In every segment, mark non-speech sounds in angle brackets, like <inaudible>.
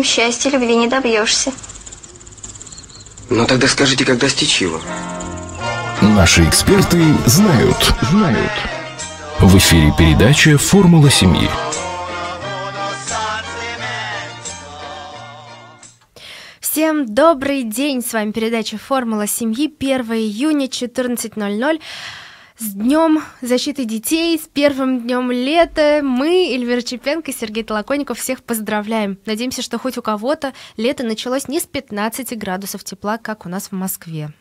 умом счастья любви не добьешься. Ну тогда скажите, как достичь его? Наши эксперты знают, знают. В эфире передача «Формула семьи». Всем добрый день! С вами передача «Формула семьи» 1 июня 14.00. С Днем защиты детей, с первым днем лета. Мы, Эльвира Чепенко, и Сергей Толоконников, всех поздравляем. Надеемся, что хоть у кого-то лето началось не с 15 градусов тепла, как у нас в Москве.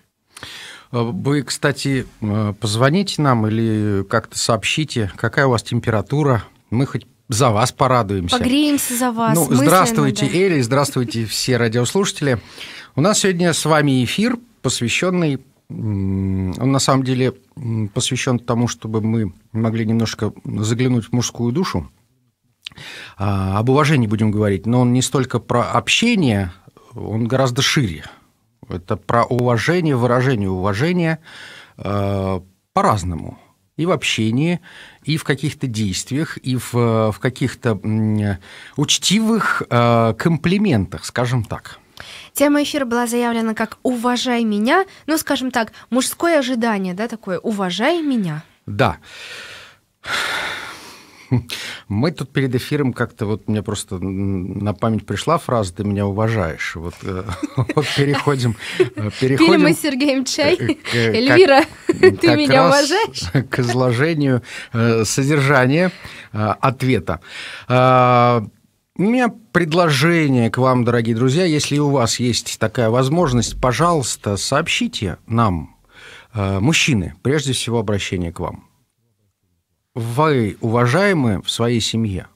А вы, кстати, э, позвоните нам или как-то сообщите, какая у вас температура. Мы хоть за вас порадуемся. Погреемся за вас. Ну, здравствуйте, да. Эли, здравствуйте, все радиослушатели. У нас сегодня с вами эфир, посвященный он на самом деле посвящен тому, чтобы мы могли немножко заглянуть в мужскую душу. А, об уважении будем говорить, но он не столько про общение, он гораздо шире. Это про уважение, выражение уважения э, по-разному. И в общении, и в каких-то действиях, и в, в каких-то э, учтивых э, комплиментах, скажем так. Тема эфира была заявлена как «Уважай меня», ну, скажем так, мужское ожидание, да, такое «Уважай меня». Да. Мы тут перед эфиром как-то вот мне просто на память пришла фраза «ты меня уважаешь». Вот, э, <laughs> вот переходим, э, переходим... Пили мы с Сергеем чай. Э, к, Эльвира, как, <laughs> ты как меня уважаешь? <laughs> К изложению содержания ответа. А, у меня предложение к вам, дорогие друзья. Если у вас есть такая возможность, пожалуйста, сообщите нам, э, мужчины, прежде всего обращение к вам. Вы уважаемы в своей семье.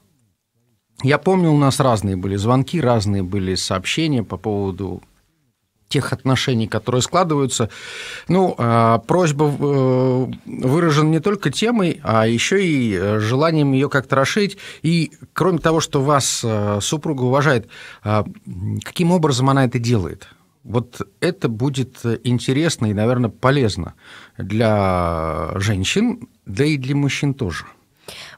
Я помню, у нас разные были звонки, разные были сообщения по поводу тех отношений, которые складываются. Ну, а, просьба э, выражена не только темой, а еще и э, желанием ее как-то расширить. И кроме того, что вас э, супруга уважает, а, каким образом она это делает? Вот это будет интересно и, наверное, полезно для женщин, да и для мужчин тоже.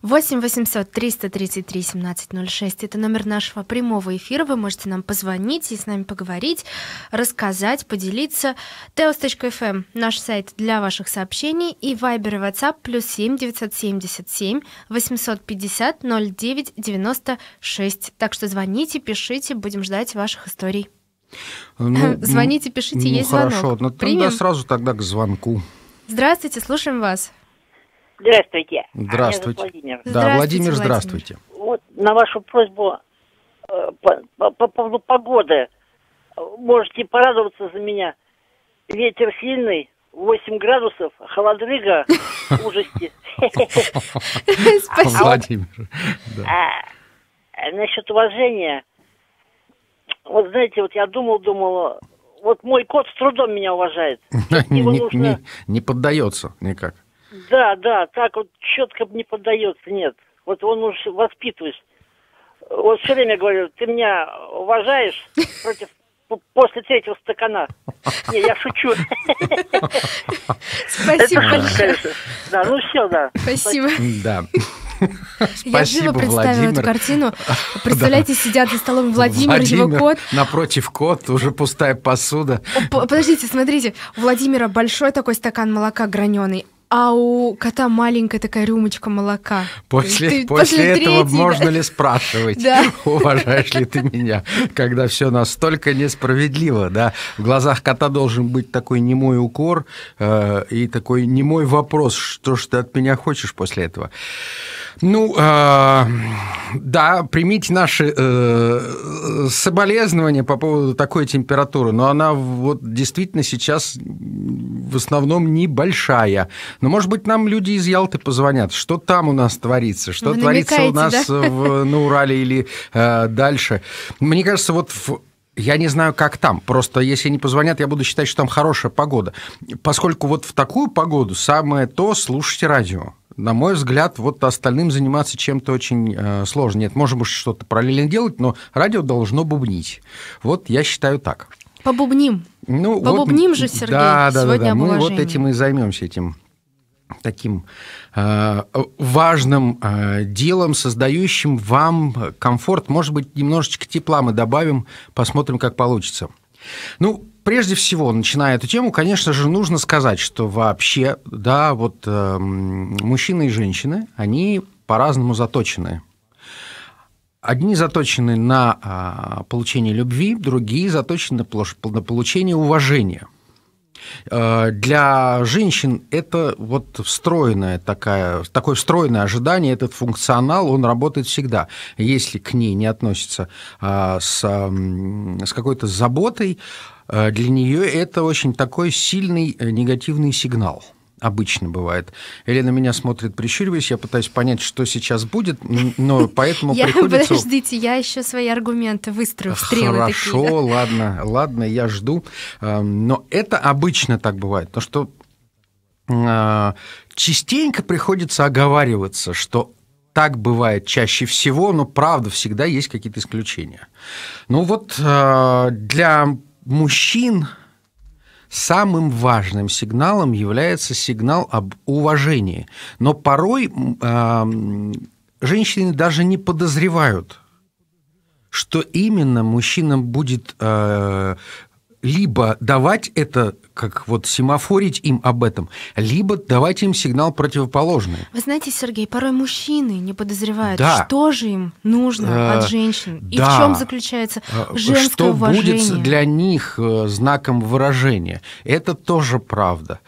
8 800 333 1706 – это номер нашего прямого эфира. Вы можете нам позвонить и с нами поговорить, рассказать, поделиться. teos.fm эм – наш сайт для ваших сообщений. И Viber и WhatsApp – плюс 7 977 850 09 96. Так что звоните, пишите, будем ждать ваших историй. Ну, <laughs> Звоните, пишите, ну, есть хорошо. звонок. Хорошо, но ну, тогда сразу тогда к звонку. Здравствуйте, слушаем вас. Здравствуйте. Здравствуйте. Владимир. Да, здравствуйте, Владимир, здравствуйте. Вот на вашу просьбу э, по, по поводу погоды. Э, можете порадоваться за меня. Ветер сильный, 8 градусов, холодрыга, <laughs> ужасти. А Владимир. А, а насчет уважения. Вот знаете, вот я думал, думал, вот мой кот с трудом меня уважает. <laughs> Не поддается никак. Да, да, так вот четко не поддается, нет. Вот он уж воспитывает. Вот все время говорю, ты меня уважаешь против после третьего стакана. Не, я шучу. Спасибо большое. Да, ну все, да. Спасибо. Да. Я Спасибо, живо представила Владимир. эту картину. Представляете, да. сидят за столом Владимир, Владимир, его кот. Напротив кот, уже пустая посуда. Подождите, смотрите, у Владимира большой такой стакан молока граненый, а у кота маленькая такая рюмочка молока. После, ты, после, после этого третьего. можно ли спрашивать, да. <laughs> уважаешь ли ты меня, когда все настолько несправедливо, да? В глазах кота должен быть такой немой укор э, и такой немой вопрос, что ж ты от меня хочешь после этого. Ну, э, да, примите наши э, соболезнования по поводу такой температуры, но она вот действительно сейчас в основном небольшая. Но, может быть, нам люди из Ялты позвонят, что там у нас творится, что Вы творится у нас да? в, на Урале или э, дальше. Мне кажется, вот в я не знаю, как там. Просто если они позвонят, я буду считать, что там хорошая погода. Поскольку вот в такую погоду самое то слушать радио. На мой взгляд, вот остальным заниматься чем-то очень э, сложно. Нет, можем уж что-то параллельно делать, но радио должно бубнить. Вот я считаю так. Побубним. Ну, Побубним вот, же, Сергей, да, да, сегодня да, да. Мы вот этим и займемся этим таким э, важным э, делом, создающим вам комфорт. Может быть, немножечко тепла мы добавим, посмотрим, как получится. Ну, прежде всего, начиная эту тему, конечно же, нужно сказать, что вообще, да, вот э, мужчины и женщины, они по-разному заточены. Одни заточены на а, получение любви, другие заточены на получение уважения – Э, для женщин это вот встроенное такая, такое встроенное ожидание, этот функционал, он работает всегда. Если к ней не относится э, с, с какой-то заботой, э, для нее это очень такой сильный негативный сигнал – обычно бывает. Елена меня смотрит, прищуриваясь, я пытаюсь понять, что сейчас будет, но поэтому <laughs> я, приходится... Подождите, я еще свои аргументы выстрою стрелы Хорошо, такие, ладно, ладно, я жду. Эм, но это обычно так бывает, потому что а, частенько приходится оговариваться, что так бывает чаще всего, но правда всегда есть какие-то исключения. Ну вот э, для мужчин самым важным сигналом является сигнал об уважении. Но порой э, женщины даже не подозревают, что именно мужчинам будет э, либо давать это, как вот семафорить им об этом, либо давать им сигнал противоположный. Вы знаете, Сергей, порой мужчины не подозревают, да. что же им нужно э, от женщин да. и в чем заключается э, женское что уважение. Что будет для них э, знаком выражения? Это тоже правда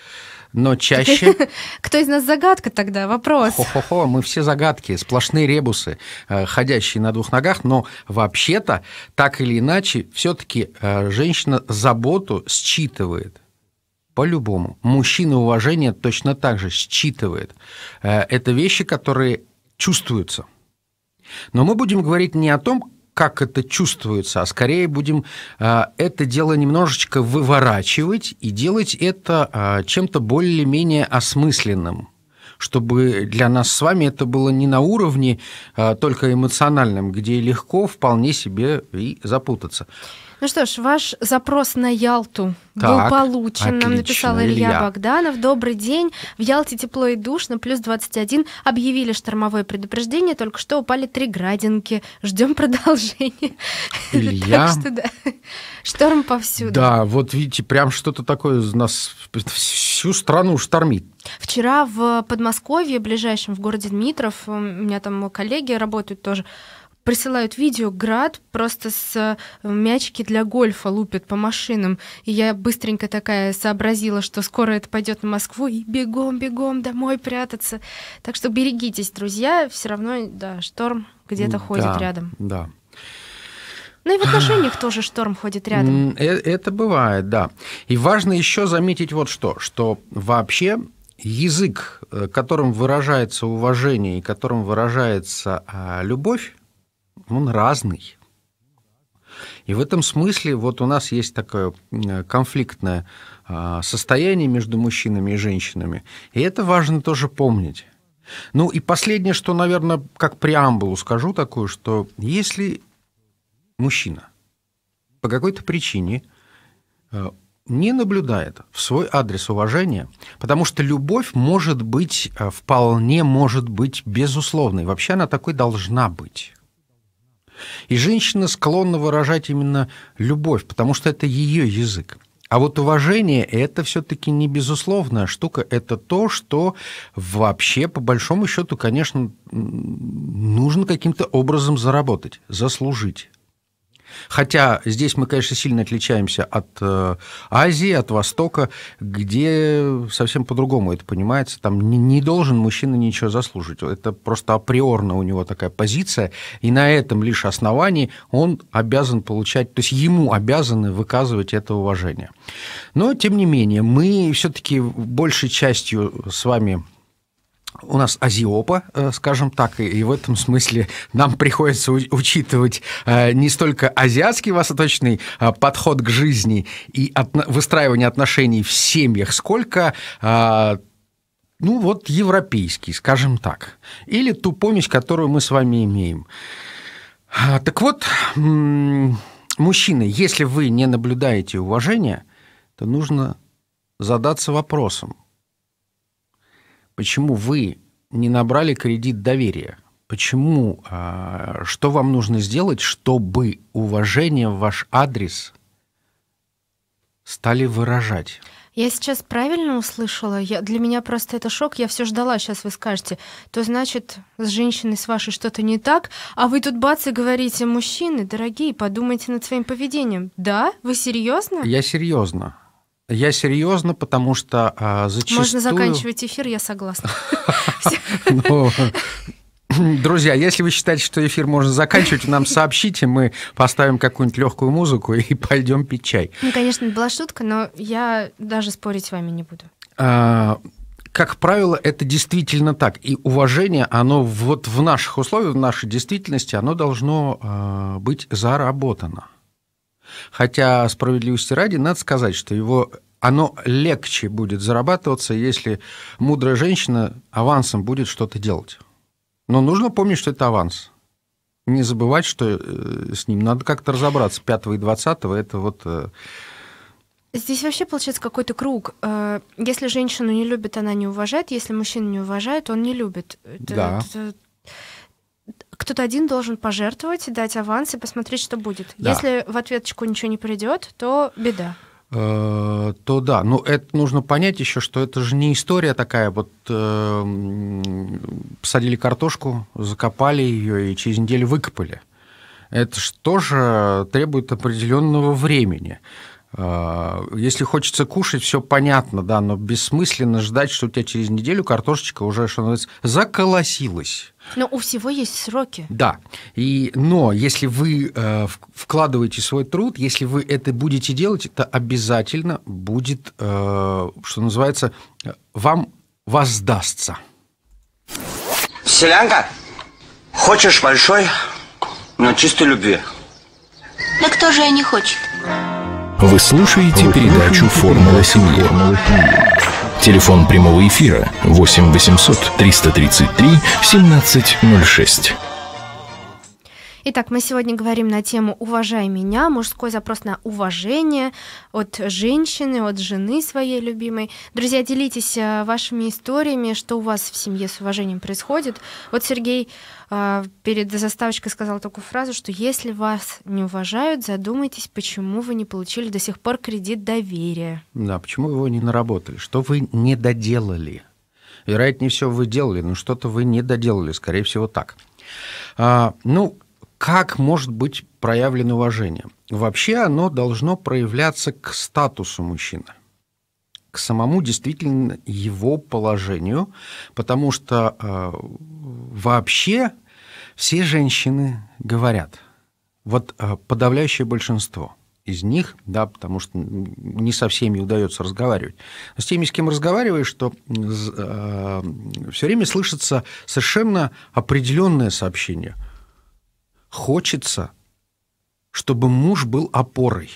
но <laughs> чаще... Кто из нас загадка тогда? Вопрос. Хо-хо-хо, мы все загадки, сплошные ребусы, э, ходящие на двух ногах, но вообще-то, так или иначе, все-таки э, женщина заботу считывает по-любому. Мужчина уважение точно так же считывает. Э, это вещи, которые чувствуются. Но мы будем говорить не о том, как это чувствуется, а скорее будем а, это дело немножечко выворачивать и делать это а, чем-то более-менее осмысленным чтобы для нас с вами это было не на уровне а, только эмоциональном, где легко вполне себе и запутаться. Ну что ж, ваш запрос на Ялту так, был получен. Отлично, Нам написал Илья, Илья Богданов. Добрый день. В Ялте тепло и душно, плюс 21. Объявили штормовое предупреждение, только что упали три градинки. Ждем <laughs> продолжения. Илья. Так что да. Шторм повсюду. Да, вот видите, прям что-то такое нас всю страну штормит. Вчера в Подмосковье, ближайшем, в городе Дмитров, у меня там коллеги работают тоже, присылают видео, град просто с э, мячики для гольфа лупят по машинам. И я быстренько такая сообразила, что скоро это пойдет на Москву, и бегом, бегом домой прятаться. Так что берегитесь, друзья, все равно, да, шторм где-то да, ходит рядом. Да. Ну и в отношениях <sighs> тоже шторм ходит рядом. Э, это бывает, да. И важно еще заметить вот что, что вообще язык, э, которым выражается уважение и которым выражается а, любовь, он разный. И в этом смысле вот у нас есть такое э, конфликтное а, состояние между мужчинами и женщинами. И это важно тоже помнить. Ну и последнее, что, наверное, как преамбулу скажу такое, что если мужчина по какой-то причине э, не наблюдает в свой адрес уважения, потому что любовь может быть, э, вполне может быть безусловной. Вообще она такой должна быть. И женщина склонна выражать именно любовь, потому что это ее язык. А вот уважение – это все-таки не безусловная штука, это то, что вообще, по большому счету, конечно, нужно каким-то образом заработать, заслужить Хотя здесь мы, конечно, сильно отличаемся от э, Азии, от Востока, где совсем по-другому это понимается. Там не должен мужчина ничего заслужить. Это просто априорно у него такая позиция, и на этом лишь основании он обязан получать, то есть ему обязаны выказывать это уважение. Но, тем не менее, мы все-таки большей частью с вами у нас азиопа, э, скажем так, и в этом смысле нам приходится учитывать э, не столько азиатский восточный э, подход к жизни и выстраивание отношений в семьях, сколько ну вот европейский, скажем так, или ту помощь, которую мы с вами имеем. А, так вот, мужчины, если вы не наблюдаете уважения, то нужно задаться вопросом – Почему вы не набрали кредит доверия? Почему? А, что вам нужно сделать, чтобы уважение в ваш адрес стали выражать? Я сейчас правильно услышала? Я, для меня просто это шок. Я все ждала, сейчас вы скажете. То значит, с женщиной с вашей что-то не так, а вы тут бац и говорите, мужчины, дорогие, подумайте над своим поведением. Да? Вы серьезно? Я серьезно. Я серьезно, потому что а, зачастую... Можно заканчивать эфир, я согласна. <laughs> Ну, друзья, если вы считаете, что эфир можно заканчивать, нам сообщите, мы поставим какую-нибудь легкую музыку и пойдем пить чай. Ну, конечно, была шутка, но я даже спорить с вами не буду. А, как правило, это действительно так. И уважение, оно вот в наших условиях, в нашей действительности, оно должно а, быть заработано. Хотя, справедливости ради, надо сказать, что его оно легче будет зарабатываться, если мудрая женщина авансом будет что-то делать. Но нужно помнить, что это аванс. Не забывать, что э, с ним надо как-то разобраться. 5 и 20 это вот... Э, Здесь вообще получается какой-то круг. Э, если женщину не любит, она не уважает. Если мужчина не уважает, он не любит. Да. Это, кто-то один должен пожертвовать, дать аванс и посмотреть, что будет. Да. Если в ответочку ничего не придет, то беда э, то да, но ну, это нужно понять еще, что это же не история такая, вот э, посадили картошку, закопали ее и через неделю выкопали. Это же тоже требует определенного времени. Э, если хочется кушать, все понятно, да, но бессмысленно ждать, что у тебя через неделю картошечка уже, что называется, заколосилась. Но у всего есть сроки. Да. И, но если вы э, вкладываете свой труд, если вы это будете делать, это обязательно будет, э, что называется, вам воздастся. Селянка, хочешь большой, но чистой любви? Да кто же ее не хочет? Вы слушаете передачу «Формула семьи». Телефон прямого эфира 8 800 333 1706. Итак, мы сегодня говорим на тему «Уважай меня», мужской запрос на уважение от женщины, от жены своей любимой. Друзья, делитесь э, вашими историями, что у вас в семье с уважением происходит. Вот Сергей а, перед заставочкой сказала такую фразу, что если вас не уважают, задумайтесь, почему вы не получили до сих пор кредит доверия. Да, почему его не наработали, что вы не доделали. Вероятнее всего, вы делали, но что-то вы не доделали, скорее всего, так. А, ну, как может быть проявлено уважение? Вообще оно должно проявляться к статусу мужчины к самому действительно его положению, потому что а, вообще все женщины говорят, вот э, подавляющее большинство из них, да, потому что не со всеми удается разговаривать. А с теми, с кем разговариваешь, что э, все время слышится совершенно определенное сообщение. Хочется, чтобы муж был опорой.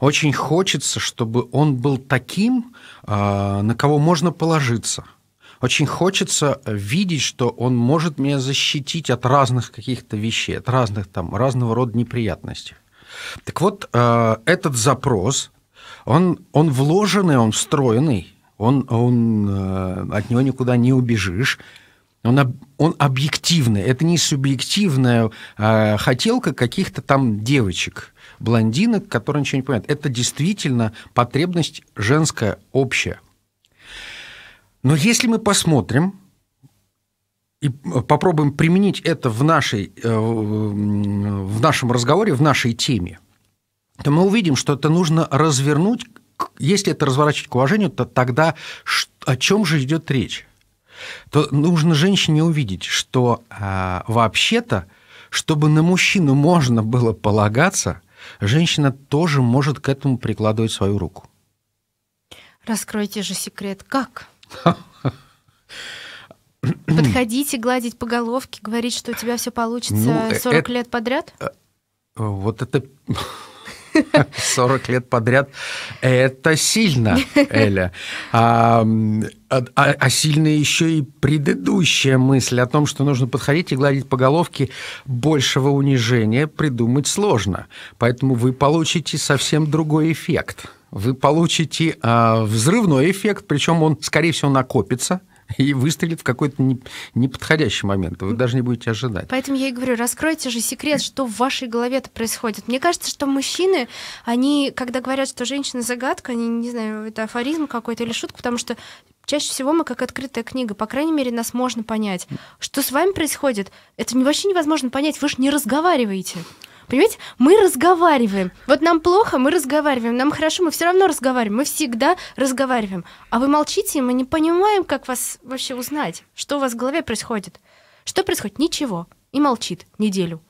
Очень хочется, чтобы он был таким, э, на кого можно положиться – очень хочется видеть, что он может меня защитить от разных каких-то вещей, от разных там, разного рода неприятностей. Так вот, э, этот запрос, он, он вложенный, он встроенный, он, он, э, от него никуда не убежишь. Он, он объективный, это не субъективная э, хотелка каких-то там девочек, блондинок, которые ничего не понимают. Это действительно потребность женская, общая. Но если мы посмотрим и попробуем применить это в, нашей, э, в нашем разговоре, в нашей теме, то мы увидим, что это нужно развернуть. Если это разворачивать к уважению, то тогда о чем же идет речь? То нужно женщине увидеть, что а, вообще-то, чтобы на мужчину можно было полагаться, женщина тоже может к этому прикладывать свою руку. Раскройте же секрет, как? <laughs> Подходить и гладить по головке, говорить, что у тебя все получится ну, 40 э, это, лет подряд? Э, вот это 40 <laughs> лет подряд. Это сильно, <laughs> Эля. А, а, а, а сильно еще и предыдущая мысль о том, что нужно подходить и гладить по головке, большего унижения придумать сложно. Поэтому вы получите совсем другой эффект вы получите э, взрывной эффект, причем он, скорее всего, накопится и выстрелит в какой-то неподходящий момент. Вы даже не будете ожидать. Поэтому я и говорю, раскройте же секрет, что в вашей голове это происходит. Мне кажется, что мужчины, они, когда говорят, что женщина загадка, они, не знаю, это афоризм какой-то или шутка, потому что чаще всего мы как открытая книга, по крайней мере, нас можно понять. Что с вами происходит, это вообще невозможно понять, вы же не разговариваете. Понимаете, мы разговариваем. Вот нам плохо, мы разговариваем. Нам хорошо, мы все равно разговариваем. Мы всегда разговариваем. А вы молчите, и мы не понимаем, как вас вообще узнать, что у вас в голове происходит. Что происходит? Ничего. И молчит неделю.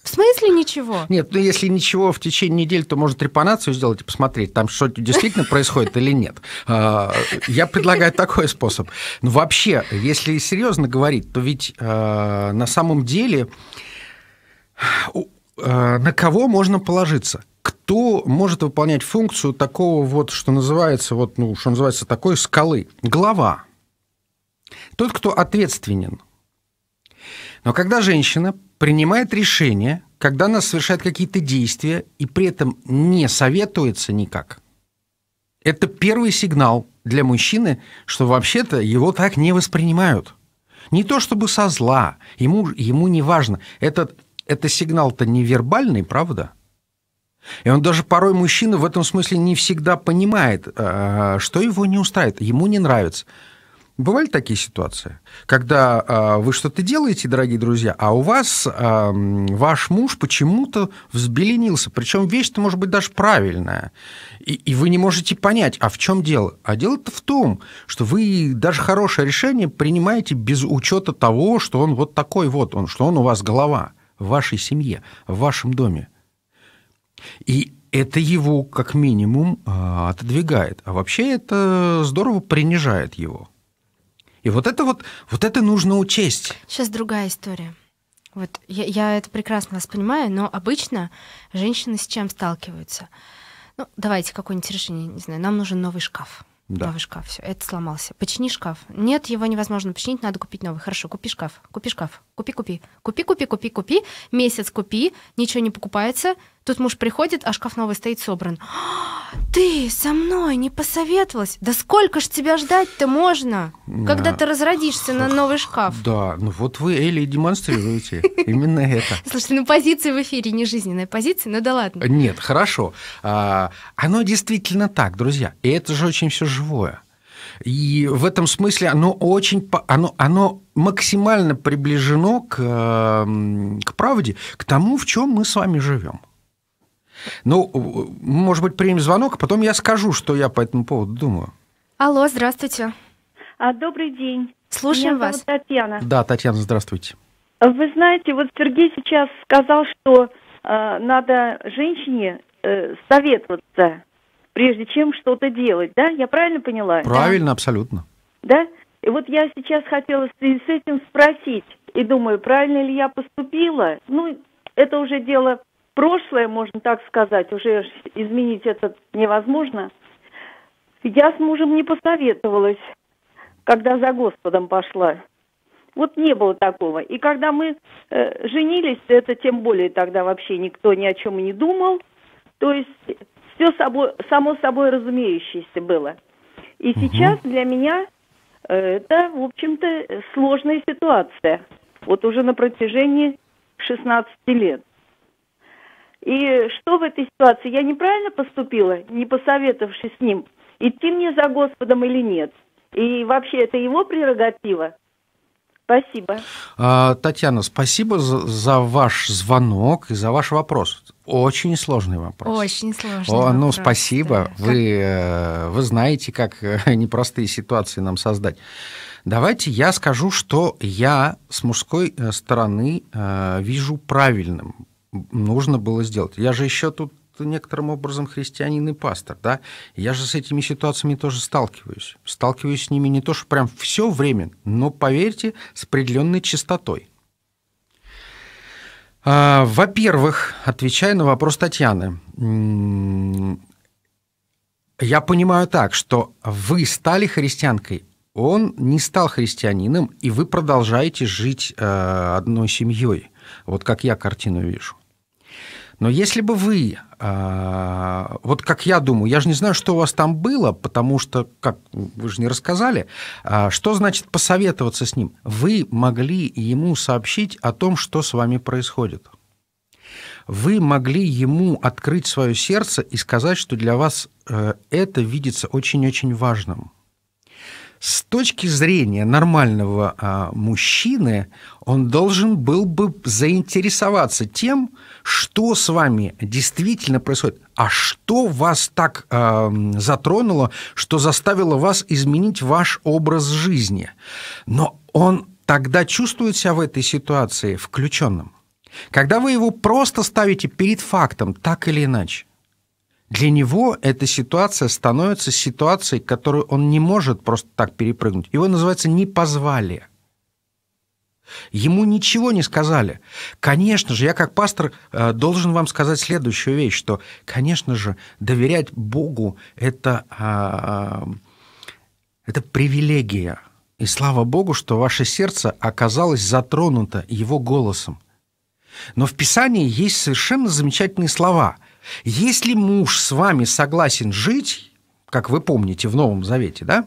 В смысле ничего? Нет, ну если ничего в течение недели, то может трепанацию сделать и посмотреть, там что действительно происходит или нет. А, я предлагаю такой способ. Но ну, вообще, если серьезно говорить, то ведь а, на самом деле Э, на кого можно положиться? Кто может выполнять функцию такого вот, что называется, вот, ну, что называется, такой скалы? Глава. Тот, кто ответственен. Но когда женщина принимает решение, когда она совершает какие-то действия и при этом не советуется никак, это первый сигнал для мужчины, что вообще-то его так не воспринимают. Не то чтобы со зла, ему, ему не важно. Этот это сигнал-то невербальный, правда? И он даже порой мужчина в этом смысле не всегда понимает, э, что его не устраивает, ему не нравится. Бывали такие ситуации, когда э, вы что-то делаете, дорогие друзья, а у вас эм, ваш муж почему-то взбеленился, причем вещь-то может быть даже правильная, и, и вы не можете понять, а в чем дело? А дело-то в том, что вы даже хорошее решение принимаете без учета того, что он вот такой вот, он, что он у вас голова в вашей семье, в вашем доме. И это его как минимум а, отодвигает, а вообще это здорово принижает его. И вот это вот, вот это нужно учесть. Сейчас другая история. Вот я, я это прекрасно вас понимаю, но обычно женщины с чем сталкиваются? Ну, давайте какое-нибудь решение, не знаю, нам нужен новый шкаф. Да. Новый шкаф, все, это сломался. Почини шкаф. Нет, его невозможно починить, надо купить новый. Хорошо, купи шкаф, купи шкаф, купи, купи, купи, купи, купи, купи, месяц купи, ничего не покупается, Тут муж приходит, а шкаф новый стоит собран. «А, ты со мной не посоветовалась? Да сколько ж тебя ждать-то можно, когда ты разродишься на новый шкаф? Да, ну вот вы, Эли демонстрируете именно это. Слушайте, ну позиция в эфире не жизненная позиция, ну да ладно. Нет, хорошо. А, оно действительно так, друзья. И это же очень все живое. И в этом смысле оно очень, оно, оно максимально приближено к, эм, к правде, к тому, в чем мы с вами живем. Ну, э, может быть, примем звонок, а потом я скажу, что я по этому поводу думаю. Алло, здравствуйте. А, добрый день. Слушаем Меня вас. Татьяна. Да, Татьяна, здравствуйте. Вы знаете, вот Сергей сейчас сказал, что э, надо женщине э, советоваться, прежде чем что-то делать, да? Я правильно поняла? Правильно, да? абсолютно. Да? И вот я сейчас хотела с этим спросить, и думаю, правильно ли я поступила? Ну, это уже дело прошлое, можно так сказать, уже изменить это невозможно. Я с мужем не посоветовалась, когда за Господом пошла. Вот не было такого. И когда мы э, женились, это тем более тогда вообще никто ни о чем не думал. То есть все собой, само собой разумеющееся было. И угу. сейчас для меня э, это, в общем-то, сложная ситуация. Вот уже на протяжении 16 лет. И что в этой ситуации? Я неправильно поступила, не посоветовавшись с ним, идти мне за Господом или нет? И вообще это его прерогатива? Спасибо. А, Татьяна, спасибо за, за ваш звонок и за ваш вопрос. Очень сложный вопрос. Очень сложный. О, ну, вопрос, ну, спасибо. Да. Вы, э, вы знаете, как э, <laughs> непростые ситуации нам создать. Давайте я скажу, что я с мужской э, стороны вижу правильным нужно было сделать. Я же еще тут некоторым образом христианин и пастор, да, я же с этими ситуациями тоже сталкиваюсь. Сталкиваюсь с ними не то, что прям все время, но, поверьте, с определенной частотой. А, во-первых, отвечая на вопрос Татьяны, я понимаю так, что вы стали христианкой, он не стал христианином, и вы продолжаете жить э, одной семьей. Вот как я картину вижу. Но если бы вы, а, вот как я думаю, я же не знаю, что у вас там было, потому что, как вы же не рассказали, а, что значит посоветоваться с ним? Вы могли ему сообщить о том, что с вами происходит. Вы могли ему открыть свое сердце и сказать, что для вас э, это видится очень-очень важным с точки зрения нормального а, мужчины, он должен был бы заинтересоваться тем, что с вами действительно происходит, а что вас так а, затронуло, что заставило вас изменить ваш образ жизни. Но он тогда чувствует себя в этой ситуации включенным. Когда вы его просто ставите перед фактом, так или иначе, для него эта ситуация становится ситуацией, которую он не может просто так перепрыгнуть. Его называется «не позвали». Ему ничего не сказали. Конечно же, я как пастор э, должен вам сказать следующую вещь, что, конечно же, доверять Богу – это, а, а, это привилегия. И слава Богу, что ваше сердце оказалось затронуто его голосом. Но в Писании есть совершенно замечательные слова – если муж с вами согласен жить, как вы помните в Новом Завете, да,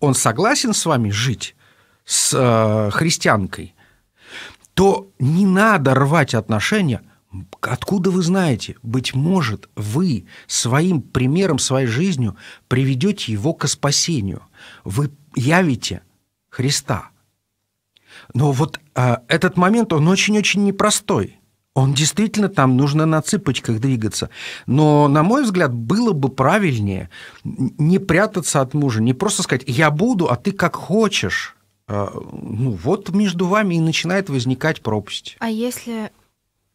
он согласен с вами жить с э, христианкой, то не надо рвать отношения. Откуда вы знаете? Быть может, вы своим примером, своей жизнью приведете его к спасению. Вы явите Христа. Но вот э, этот момент, он очень-очень непростой – он действительно там нужно на цыпочках двигаться. Но, на мой взгляд, было бы правильнее не прятаться от мужа, не просто сказать «я буду, а ты как хочешь». А, ну, вот между вами и начинает возникать пропасть. А если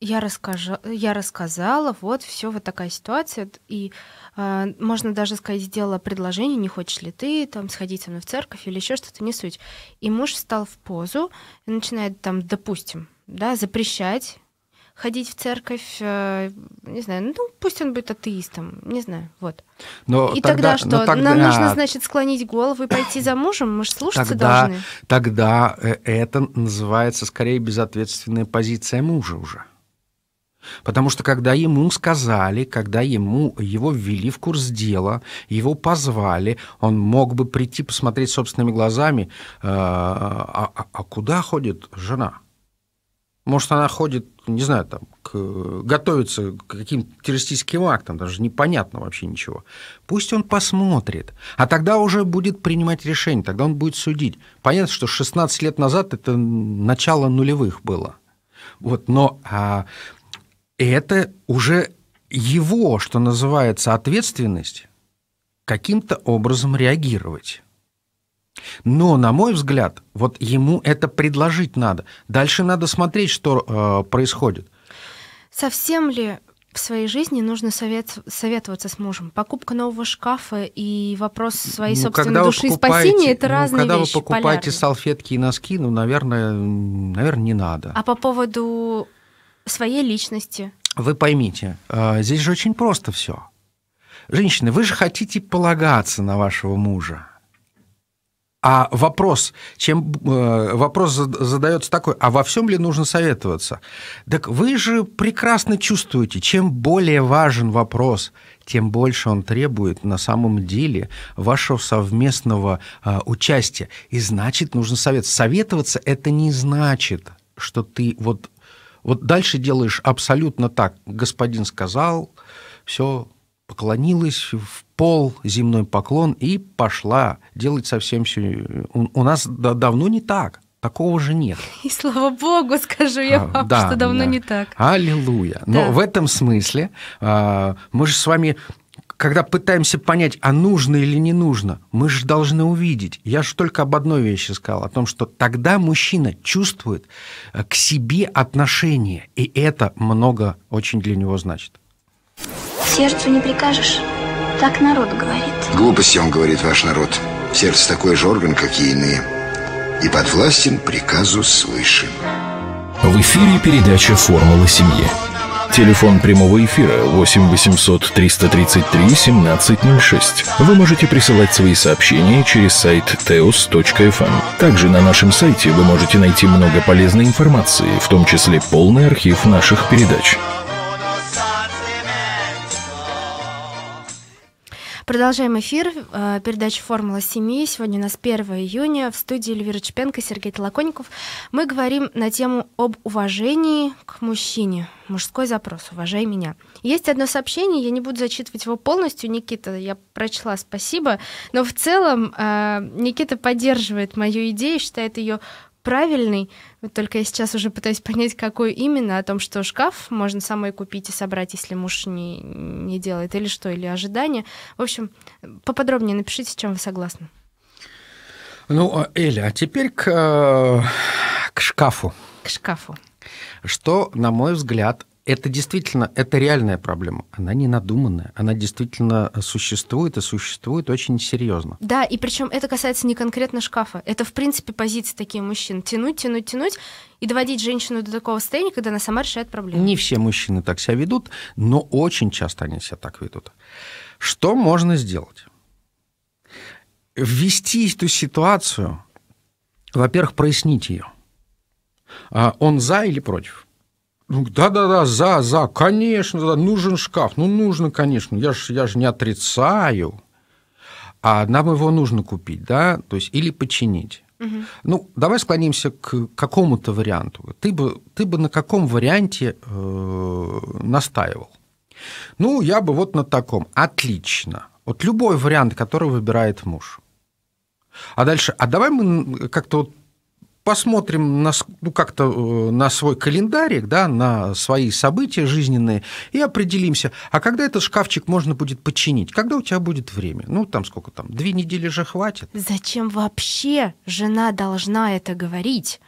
я, расскажу, я рассказала, вот все, вот такая ситуация, и э, можно даже сказать, сделала предложение, не хочешь ли ты там сходить со мной в церковь или еще что-то, не суть. И муж встал в позу начинает там, допустим, да, запрещать ходить в церковь, э, не знаю, ну пусть он будет атеистом, не знаю, вот. Но и тогда, тогда что? тогда... Нам нужно, значит, склонить голову и пойти за мужем? Мы же слушаться тогда, должны. Тогда э, это называется скорее безответственная позиция мужа уже. Потому что когда ему сказали, когда ему его ввели в курс дела, его позвали, он мог бы прийти посмотреть собственными глазами, э, а, а, а куда ходит жена? Может, она ходит, не знаю, там, к, готовится к каким-то террористическим актам, даже непонятно вообще ничего. Пусть он посмотрит, а тогда уже будет принимать решение, тогда он будет судить. Понятно, что 16 лет назад это начало нулевых было. Вот, но а, это уже его, что называется, ответственность каким-то образом реагировать. Но, на мой взгляд, вот ему это предложить надо. Дальше надо смотреть, что э, происходит. Совсем ли в своей жизни нужно совет, советоваться с мужем. Покупка нового шкафа и вопрос своей ну, собственной души и спасения – это ну, разные когда вещи. Когда вы покупаете полярные. салфетки и носки, ну, наверное, наверное, не надо. А по поводу своей личности? Вы поймите, э, здесь же очень просто все. Женщины, вы же хотите полагаться на вашего мужа. А вопрос, чем э, вопрос задается такой, а во всем ли нужно советоваться? Так вы же прекрасно чувствуете, чем более важен вопрос, тем больше он требует на самом деле вашего совместного э, участия. И значит, нужно совет. Советоваться это не значит, что ты вот, вот дальше делаешь абсолютно так. Господин сказал, все, поклонилась в пол, земной поклон и пошла делать совсем все. У, у нас да, давно не так. Такого же нет. <laughs> И слава богу, скажу я а, вам, а, да, что давно да. не так. Аллилуйя. Да. Но в этом смысле а, мы же с вами когда пытаемся понять, а нужно или не нужно, мы же должны увидеть. Я же только об одной вещи сказал, о том, что тогда мужчина чувствует э, к себе отношение, и это много очень для него значит. Сердцу не прикажешь. Так народ говорит. Глупости он говорит, ваш народ. Сердце такой же орган, как и иные. И подвластен приказу свыше. В эфире передача «Формула семьи». Телефон прямого эфира 8 800 333 1706. Вы можете присылать свои сообщения через сайт teos.fm. Эм. Также на нашем сайте вы можете найти много полезной информации, в том числе полный архив наших передач. Продолжаем эфир. Э, передача «Формула семьи». Сегодня у нас 1 июня. В студии Эльвира Чепенко, Сергей Толоконников. Мы говорим на тему об уважении к мужчине. Мужской запрос «Уважай меня». Есть одно сообщение, я не буду зачитывать его полностью. Никита, я прочла, спасибо. Но в целом э, Никита поддерживает мою идею, считает ее правильный. Вот только я сейчас уже пытаюсь понять, какой именно, о том, что шкаф можно самой купить и собрать, если муж не, не делает, или что, или ожидания. В общем, поподробнее напишите, с чем вы согласны. Ну, а, Эля, а теперь к, э, к шкафу. К шкафу. Что, на мой взгляд, это действительно, это реальная проблема. Она не надуманная. Она действительно э, существует и существует очень серьезно. Да, и причем это касается не конкретно шкафа. Это, в принципе, позиции таких мужчин. Тянуть, тянуть, тянуть и доводить женщину до такого состояния, когда она сама решает проблему. Не все мужчины так себя ведут, но очень часто они себя так ведут. Что можно сделать? Ввести эту ситуацию, во-первых, прояснить ее. А он за или против? Ну Да-да-да, за, за, конечно, да, нужен шкаф. Ну, нужно, конечно, я же я ж не отрицаю. А нам его нужно купить, да, то есть или починить. Угу. Ну, давай склонимся к какому-то варианту. Ты бы, ты бы на каком варианте э, настаивал? Ну, я бы вот на таком. Отлично. Вот любой вариант, который выбирает муж. А дальше, а давай мы как-то вот посмотрим на, ну, как-то э, на свой календарик, да, на свои события жизненные и определимся, а когда этот шкафчик можно будет починить, когда у тебя будет время. Ну, там сколько там, две недели же хватит. Зачем вообще жена должна это говорить?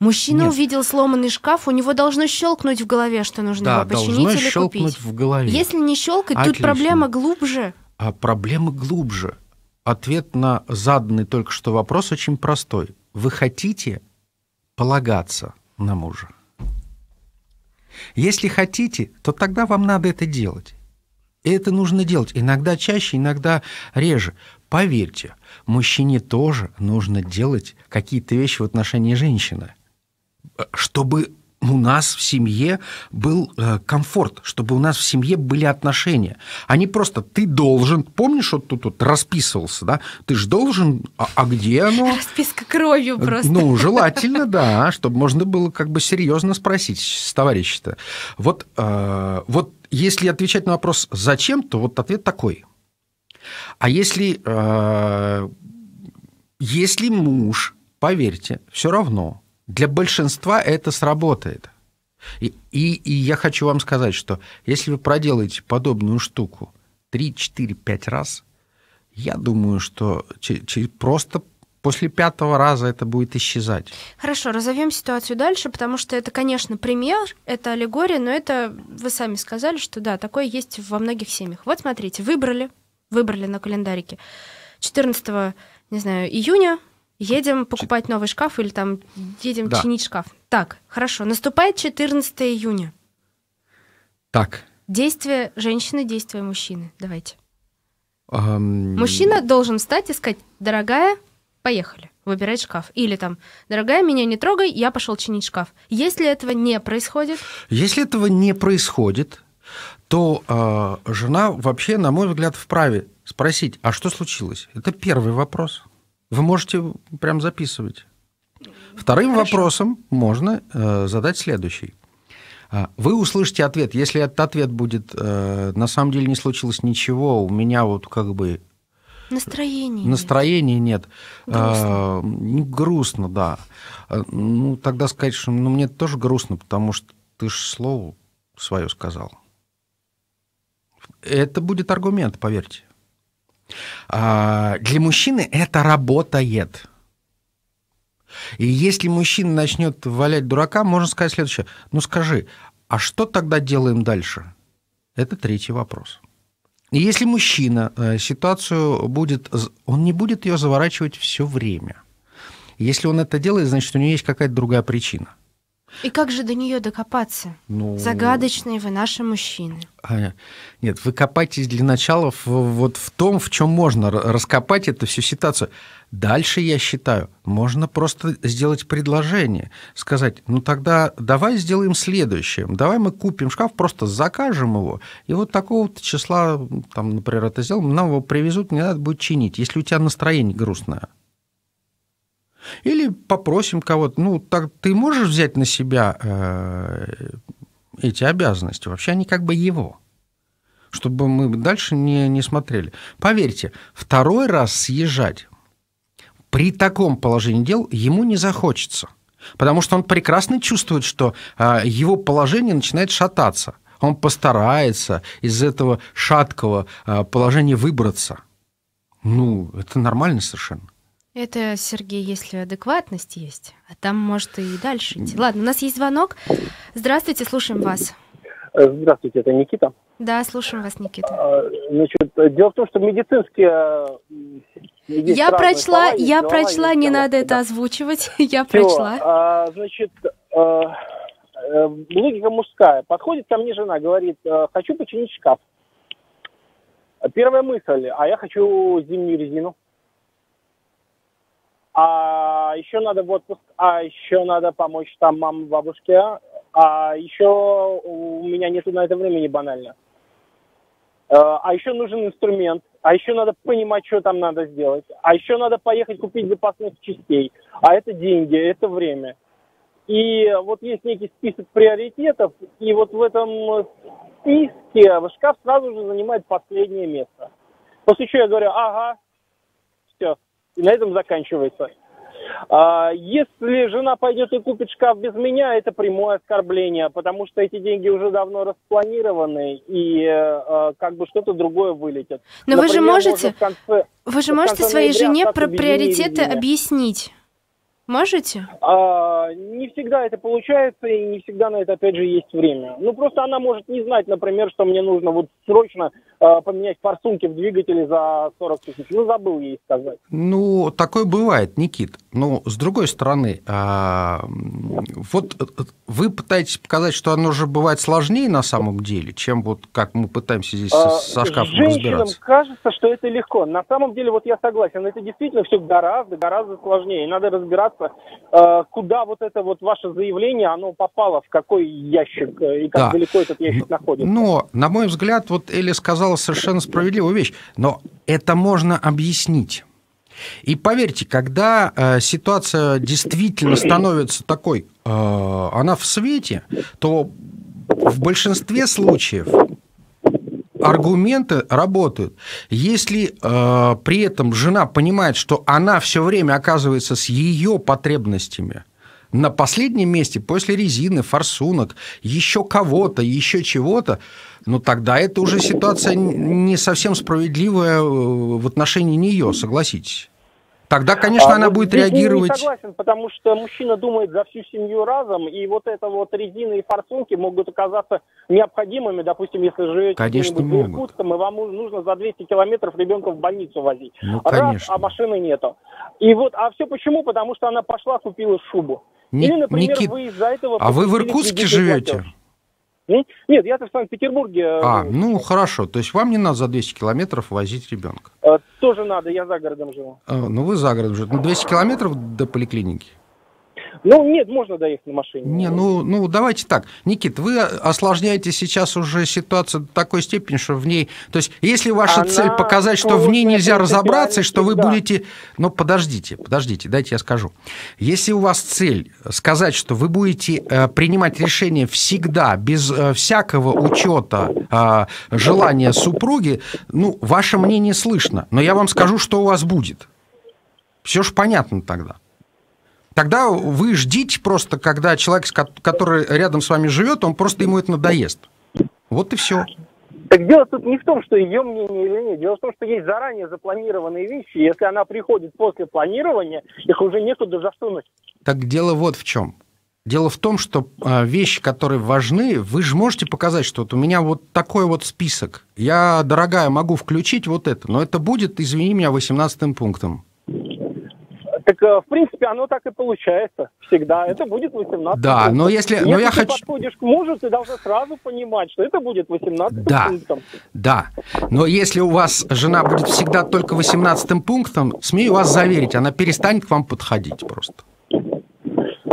Мужчина Нет. увидел сломанный шкаф, у него должно щелкнуть в голове, что нужно да, его починить должно или щелкнуть купить. в голове. Если не щелкать, Отлично. тут проблема глубже. А проблема глубже. Ответ на заданный только что вопрос очень простой вы хотите полагаться на мужа? Если хотите, то тогда вам надо это делать. И это нужно делать иногда чаще, иногда реже. Поверьте, мужчине тоже нужно делать какие-то вещи в отношении женщины, э, чтобы у нас в семье был э, комфорт, чтобы у нас в семье были отношения, а не просто ты должен, помнишь, вот тут вот расписывался, да, ты же должен, а, а где оно? Расписка кровью э, просто. Ну, желательно, да, чтобы можно было как бы серьезно спросить с товарища-то. Вот, э, вот если отвечать на вопрос «зачем», то вот ответ такой. А если, если муж, поверьте, все равно – для большинства это сработает. И, и, и я хочу вам сказать, что если вы проделаете подобную штуку 3, 4, 5 раз, я думаю, что просто после пятого раза это будет исчезать. Хорошо, разовьем ситуацию дальше, потому что это, конечно, пример, это аллегория, но это вы сами сказали, что да, такое есть во многих семьях. Вот смотрите, выбрали, выбрали на календарике 14 не знаю, июня Едем покупать новый шкаф или там едем да. чинить шкаф. Так, хорошо. Наступает 14 июня. Так. Действие женщины, действие мужчины. Давайте. Um... Мужчина должен встать и сказать, дорогая, поехали, выбирать шкаф. Или там, дорогая, меня не трогай, я пошел чинить шкаф. Если этого не происходит... Если этого не происходит, то э, жена вообще, на мой взгляд, вправе спросить, а что случилось? Это первый вопрос. Вы можете прям записывать. Ну, Вторым Хорошо. вопросом можно э, задать следующий. А, вы услышите ответ. Если этот ответ будет, э, на самом деле не случилось ничего, у меня вот как бы... настроение Настроения нет. нет. А, грустно. Э, не грустно, да. А, ну, тогда сказать, что ну, мне тоже грустно, потому что ты же слово свое сказал. Это будет аргумент, поверьте. А, для мужчины это работает. И если мужчина начнет валять дурака, можно сказать следующее. Ну скажи, а что тогда делаем дальше? Это третий вопрос. И если мужчина э, ситуацию будет, он не будет ее заворачивать все время. Если он это делает, значит, у него есть какая-то другая причина – и как же до нее докопаться? Ну... Загадочные вы наши мужчины. А, нет, вы копаетесь для начала в, вот в том, в чем можно раскопать эту всю ситуацию. Дальше, я считаю, можно просто сделать предложение, сказать, ну тогда давай сделаем следующее, давай мы купим шкаф, просто закажем его, и вот такого-то числа, там, например, это сделаем, нам его привезут, не надо будет чинить, если у тебя настроение грустное. Или попросим кого-то, ну, так ты можешь взять на себя э, эти обязанности? Вообще они как бы его, чтобы мы дальше не, не смотрели. Поверьте, второй раз съезжать при таком положении дел ему не захочется, потому что он прекрасно чувствует, что э, его положение начинает шататься. Он постарается из этого шаткого э, положения выбраться. Ну, это нормально совершенно. Это, Сергей, если адекватность есть, а там, может, и дальше идти. Ладно, у нас есть звонок. Здравствуйте, слушаем вас. Э, здравствуйте, это Никита. Да, слушаем вас, Никита. А, значит, дело в том, что медицинские... Э, я прочла, слова, я слова, прочла, не слова. надо это озвучивать, <laughs> я Все. прочла. А, значит, а, логика мужская. Подходит ко мне жена, говорит, хочу починить шкаф. Первая мысль, а я хочу зимнюю резину. А еще надо в отпуск, а еще надо помочь там маме, бабушке. А еще у меня нету на это времени банально. Э, а еще нужен инструмент. А еще надо понимать, что там надо сделать. А еще надо поехать купить запасных частей. А это деньги, это время. И вот есть некий список приоритетов, и вот в этом списке шкаф сразу же занимает последнее место. После чего я говорю, ага, все, и на этом заканчивается. А, если жена пойдет и купит шкаф без меня, это прямое оскорбление, потому что эти деньги уже давно распланированы, и э, а, как бы что-то другое вылетит. Но Например, вы же можете, конце, вы же можете своей жене про приоритеты меня. объяснить. Можете? А, не всегда это получается, и не всегда на это, опять же, есть время. Ну, просто она может не знать, например, что мне нужно вот срочно Э, поменять форсунки в двигателе за 40 тысяч. Ну, забыл ей сказать. Ну, такое бывает, Никит. Но, ну, с другой стороны, а, вот э, вы пытаетесь показать, что оно же бывает сложнее на самом деле, чем вот как мы пытаемся здесь э, со, со шкафом Женщинам разбираться. кажется, что это легко. На самом деле, вот я согласен, это действительно все гораздо, гораздо сложнее. надо разбираться, куда вот это вот ваше заявление, оно попало, в какой ящик, и как далеко этот ящик находится. Но, на мой взгляд, вот Эли сказала сказала совершенно справедливую вещь, но это можно объяснить. И поверьте, когда э, ситуация действительно становится такой, э, она в свете, то в большинстве случаев аргументы работают. Если э, при этом жена понимает, что она все время оказывается с ее потребностями – на последнем месте после резины, форсунок, еще кого-то, еще чего-то, но ну, тогда это уже ситуация не совсем справедливая э, в отношении нее, согласитесь. Тогда, конечно, а она вот будет здесь реагировать. Я не согласен, потому что мужчина думает за всю семью разом, и вот это вот резины и форсунки могут оказаться необходимыми, допустим, если живете конечно, в Иркутском, и вам нужно за 200 километров ребенка в больницу возить. Ну, Раз, а конечно. а машины нету. И вот, а все почему? Потому что она пошла, купила шубу. Ни, Или, например, Никит, вы из-за этого... А вы в Иркутске живете? Нет, я-то в Санкт-Петербурге. Э, а, ну хорошо. То есть вам не надо за 200 километров возить ребенка? А, тоже надо, я за городом живу. А, ну вы за городом живете. Ну 200 километров до поликлиники? Ну, нет, можно доехать на машине. Не, ну, ну давайте так. Никит, вы осложняете сейчас уже ситуацию до такой степени, что в ней... То есть, если ваша Она... цель показать, что в ней нельзя разобраться, и что вы да. будете... Ну, подождите, подождите, дайте я скажу. Если у вас цель сказать, что вы будете э, принимать решение всегда, без э, всякого учета э, желания супруги, ну, ваше мнение слышно. Но я вам скажу, что у вас будет. Все же понятно тогда. Тогда вы ждите просто, когда человек, который рядом с вами живет, он просто ему это надоест. Вот и все. Так дело тут не в том, что ее мнение или нет. Дело в том, что есть заранее запланированные вещи. Если она приходит после планирования, их уже некуда засунуть. Так дело вот в чем. Дело в том, что а, вещи, которые важны, вы же можете показать, что вот у меня вот такой вот список. Я, дорогая, могу включить вот это, но это будет, извини меня, 18 пунктом. Так, э, в принципе, оно так и получается всегда. Это будет 18 Да, пунктов. но если... Но я ты хочу... подходишь к мужу, ты должен сразу понимать, что это будет 18 да, пунктом. Да, но если у вас жена будет всегда только 18 пунктом, смею вас заверить, она перестанет к вам подходить просто.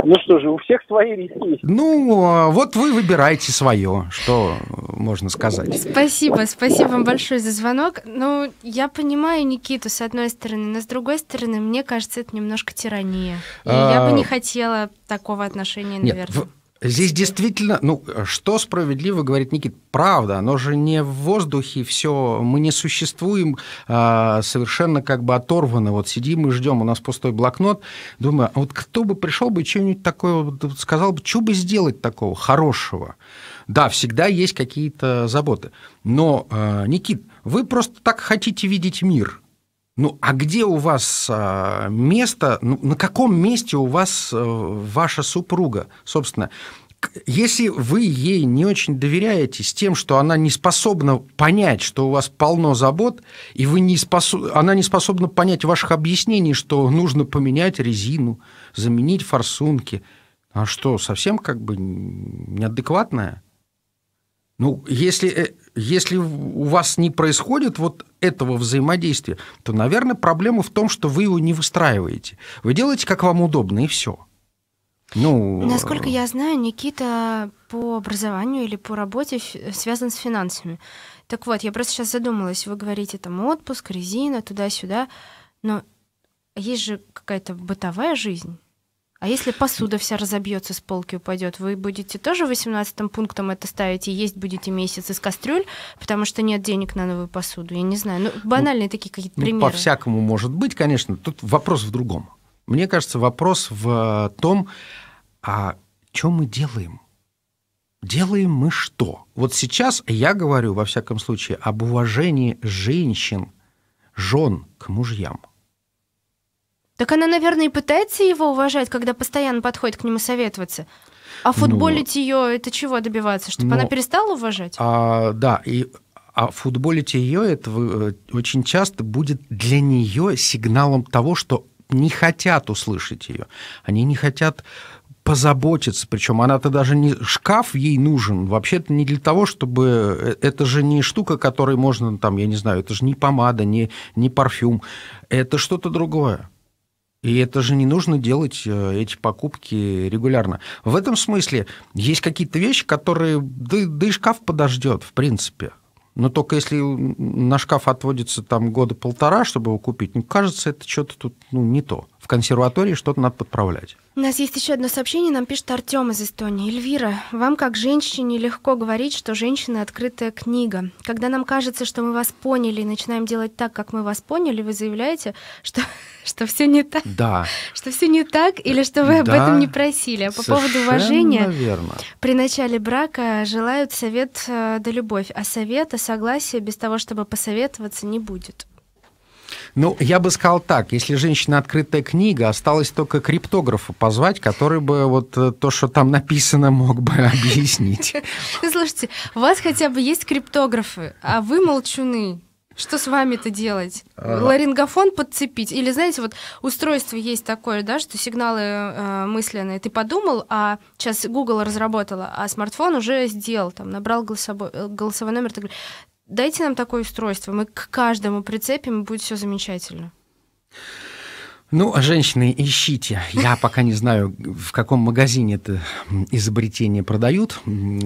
Ну что же, у всех свои риски Ну, а вот вы выбираете свое, что можно сказать. Спасибо, спасибо вам большое за звонок. Ну, я понимаю Никиту с одной стороны, но с другой стороны, мне кажется, это немножко тирания. И а... я бы а, не хотела такого отношения, наверное. Нет, Здесь действительно, ну, что справедливо, говорит Никит, правда, оно же не в воздухе все, мы не существуем а, совершенно как бы оторваны, вот сидим и ждем, у нас пустой блокнот, думаю, а вот кто бы пришел бы, что-нибудь такое, сказал бы, что бы сделать такого хорошего? Да, всегда есть какие-то заботы, но, а, Никит, вы просто так хотите видеть мир – ну, а где у вас а, место, ну, на каком месте у вас э, ваша супруга, собственно? Если вы ей не очень доверяете с тем, что она не способна понять, что у вас полно забот, и вы не способ... она не способна понять ваших объяснений, что нужно поменять резину, заменить форсунки, а что, совсем как бы неадекватная? Ну, если, э, если у вас не происходит вот этого взаимодействия, то, наверное, проблема в том, что вы его не выстраиваете. Вы делаете, как вам удобно, и все. Ну... Насколько я знаю, Никита по образованию или по работе э, связан с финансами. Так вот, я просто сейчас задумалась, вы говорите там отпуск, резина, туда-сюда, но есть же какая-то бытовая жизнь. А если посуда вся разобьется с полки упадет, вы будете тоже 18 пунктом это ставить и есть будете месяц из кастрюль, потому что нет денег на новую посуду. Я не знаю. Ну, ну банальные ну, такие какие-то ну, примеры. ну, По-всякому может быть, конечно. Тут вопрос в другом. Мне кажется, вопрос в э, том, а что мы делаем? Делаем мы что? Вот сейчас я говорю, во всяком случае, об уважении женщин, жен к мужьям – так она, наверное, и пытается его уважать, когда постоянно подходит к нему советоваться. А ну, футболить ну, ее это чего добиваться? Чтобы ну, она перестала уважать? А, да, и а футболить ее это э, очень часто будет для нее сигналом того, что не хотят услышать ее. Они не хотят позаботиться. Причем она-то даже не... Шкаф ей нужен. Вообще-то не для того, чтобы... Э, это же не штука, которой можно там, я не знаю, это же не помада, не, не парфюм. Это что-то другое. И это же не нужно делать э, эти покупки регулярно. В этом смысле есть какие-то вещи, которые да, да и шкаф подождет, в принципе. Но только если на шкаф отводится там года полтора, чтобы его купить, ну, кажется, это что-то тут ну, не то консерватории что-то надо подправлять. У нас есть еще одно сообщение, нам пишет Артем из Эстонии. Эльвира, вам как женщине легко говорить, что женщина открытая книга. Когда нам кажется, что мы вас поняли и начинаем делать так, как мы вас поняли, вы заявляете, что, <laughs> что все не так. Да. Что все не так или что вы об этом не просили. А по поводу уважения, верно. при начале брака желают совет э, да любовь, а совета, согласия без того, чтобы посоветоваться, не будет. Ну, я бы сказал так, если женщина открытая книга, осталось только криптографа позвать, который бы вот э, то, что там написано, мог бы <laughs> объяснить. Ну, слушайте, у вас хотя бы есть криптографы, а вы молчуны. Что с вами-то делать? Ага. Ларингофон подцепить? Или, знаете, вот устройство есть такое, да, что сигналы э, мысленные. Ты подумал, а сейчас Google разработала, а смартфон уже сделал, там, набрал голосовой, э, голосовой номер. Так, дайте нам такое устройство, мы к каждому прицепим, и будет все замечательно. Ну, а женщины, ищите. Я пока не знаю, в каком магазине это изобретение продают.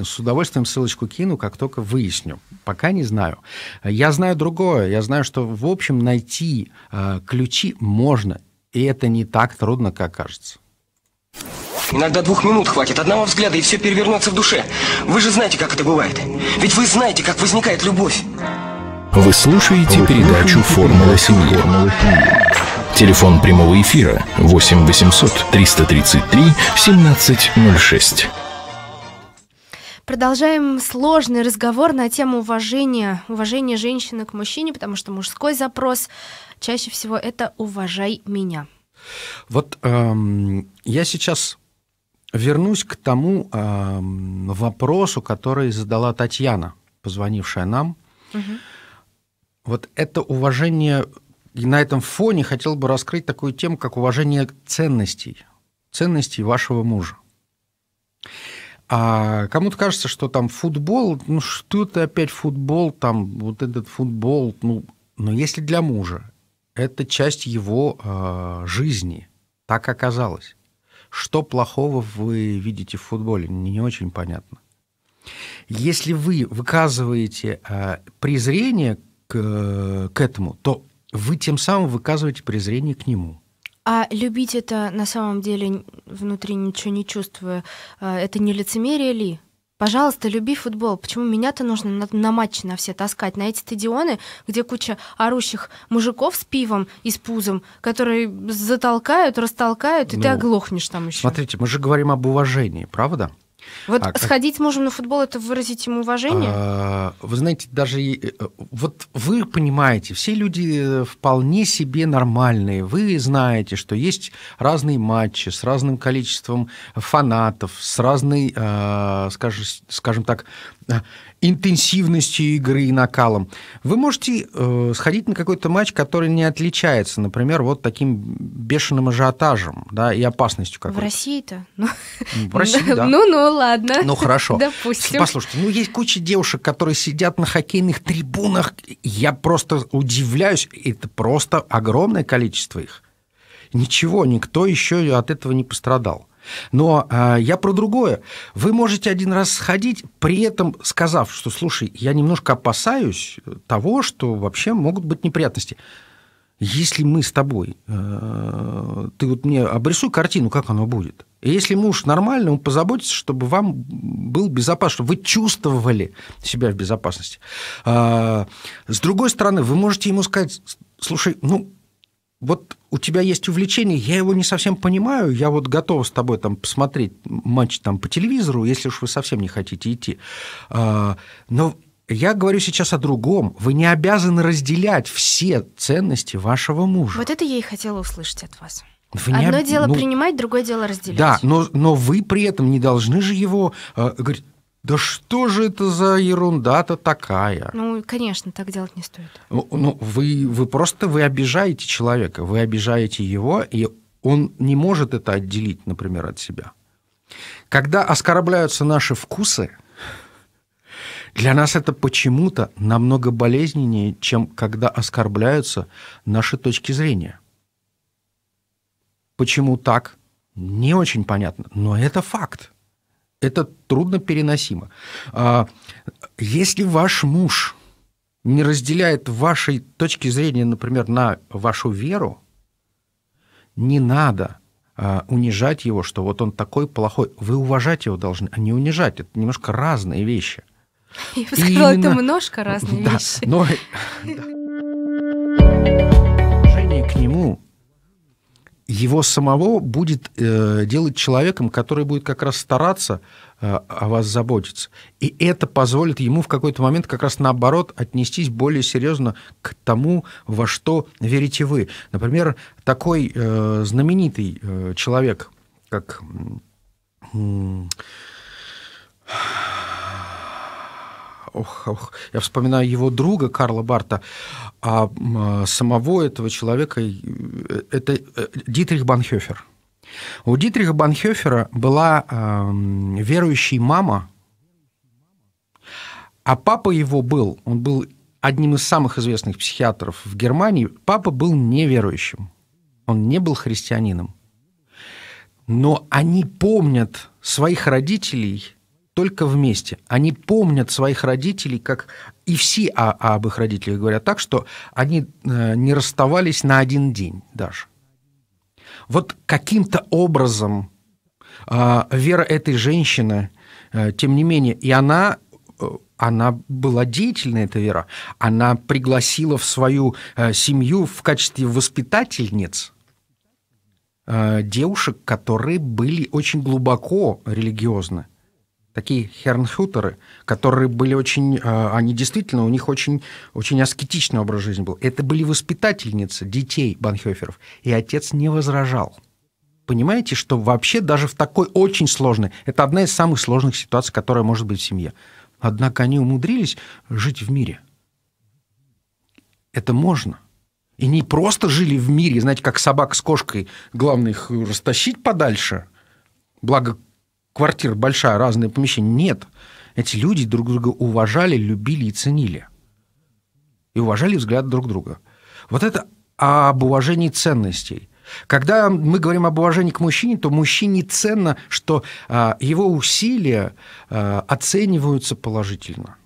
С удовольствием ссылочку кину, как только выясню. Пока не знаю. Я знаю другое. Я знаю, что, в общем, найти э, ключи можно. И это не так трудно, как кажется. Иногда двух минут хватит, одного взгляда, и все перевернется в душе. Вы же знаете, как это бывает. Ведь вы знаете, как возникает любовь. Вы слушаете передачу «Формула семьи». Телефон прямого эфира 8 800 333 1706. Продолжаем сложный разговор на тему уважения, уважения женщины к мужчине, потому что мужской запрос чаще всего это «уважай меня». Вот эм, я сейчас Вернусь к тому э, вопросу, который задала Татьяна, позвонившая нам. Угу. Вот это уважение, и на этом фоне хотел бы раскрыть такую тему, как уважение ценностей, ценностей вашего мужа. А кому-то кажется, что там футбол, ну что это опять футбол, там вот этот футбол, ну, но если для мужа это часть его э, жизни, так оказалось что плохого вы видите в футболе? Не очень понятно. Если вы выказываете э, презрение к, э, к этому, то вы тем самым выказываете презрение к нему. А любить это на самом деле внутри ничего не чувствуя, э, это не лицемерие ли? Пожалуйста, люби футбол. Почему меня-то нужно на, на матчи на все таскать? На эти стадионы, где куча орущих мужиков с пивом и с пузом, которые затолкают, растолкают, и ну, ты оглохнешь там еще. Смотрите, мы же говорим об уважении, правда? Вот а, сходить с мужем на футбол это выразить ему уважение? А, вы знаете, даже э, вот вы понимаете, все люди э, вполне себе нормальные. Вы знаете, что есть разные матчи с разным количеством фанатов, с разной, а, скажем, скажем так, интенсивностью игры и накалом. Вы можете э, сходить на какой-то матч, который не отличается, например, вот таким бешеным ажиотажем да, и опасностью какой-то. В России-то? Ну, в России, <laughs> да. Ну, ну, ладно. Ну, хорошо. Допустим. Послушайте, ну, есть куча девушек, которые сидят на хоккейных трибунах. Я просто удивляюсь. Это просто огромное количество их. Ничего, никто еще от этого не пострадал. Но э, я про другое. Вы можете один раз сходить, при этом сказав, что, слушай, я немножко опасаюсь того, что вообще могут быть неприятности. Если мы с тобой, э, ты вот мне обрисуй картину, как оно будет. И если муж нормальный, он позаботится, чтобы вам был безопас, чтобы вы чувствовали себя в безопасности. Э, с другой стороны, вы можете ему сказать, слушай, ну, вот у тебя есть увлечение, я его не совсем понимаю, я вот готов с тобой там посмотреть матч там по телевизору, если уж вы совсем не хотите идти. А, но я говорю сейчас о другом. Вы не обязаны разделять все ценности вашего мужа. Вот это я и хотела услышать от вас. Вы Одно не... дело ну, принимать, другое дело разделять. Да, но, но вы при этом не должны же его э, говорить, да что же это за ерунда-то такая? Ну, конечно, так делать не стоит. Ну, ну, вы, вы просто вы обижаете человека, вы обижаете его, и он не может это отделить, например, от себя. Когда оскорбляются наши вкусы, для нас это почему-то намного болезненнее, чем когда оскорбляются наши точки зрения. Почему так? Не очень понятно, но это факт. Это трудно переносимо. А, если ваш муж не разделяет вашей точки зрения, например, на вашу веру, не надо а, унижать его, что вот он такой плохой. Вы уважать его должны, а не унижать. Это немножко разные вещи. <laughs> Я бы сказала, именно... это немножко разные <laughs> да, вещи. Но... Да. <laughs> к нему его самого будет э, делать человеком, который будет как раз стараться э, о вас заботиться. И это позволит ему в какой-то момент как раз наоборот отнестись более серьезно к тому, во что верите вы. Например, такой э, знаменитый э, человек, как... Э, ох, ох, я вспоминаю его друга Карла Барта, а, а самого этого человека, э, это э, Дитрих Банхёфер. У Дитриха Банхёфера была э, верующая мама, а папа его был, он был одним из самых известных психиатров в Германии, папа был неверующим, он не был христианином. Но они помнят своих родителей – только вместе. Они помнят своих родителей как и все а, а об их родителях говорят так, что они э, не расставались на один день даже. Вот каким-то образом а, вера этой женщины, э, тем не менее, и она э, она была деятельной эта Вера. Она пригласила в свою семью в качестве воспитательниц девушек, которые были очень глубоко религиозны такие хернхутеры, которые были очень, э, они действительно, у них очень, очень аскетичный образ жизни был. Это были воспитательницы детей Банхёферов, и отец не возражал. Понимаете, что вообще даже в такой очень сложной, это одна из самых сложных ситуаций, которая может быть в семье. Однако они умудрились жить в мире. Это можно. И не просто жили в мире, знаете, как собак с кошкой, главное их растащить подальше – Благо, квартира большая, разные помещения. Нет. Эти люди друг друга уважали, любили и ценили. И уважали взгляд друг друга. Вот это об уважении ценностей. Когда мы говорим об уважении к мужчине, то мужчине ценно, что а, его усилия а, оцениваются положительно.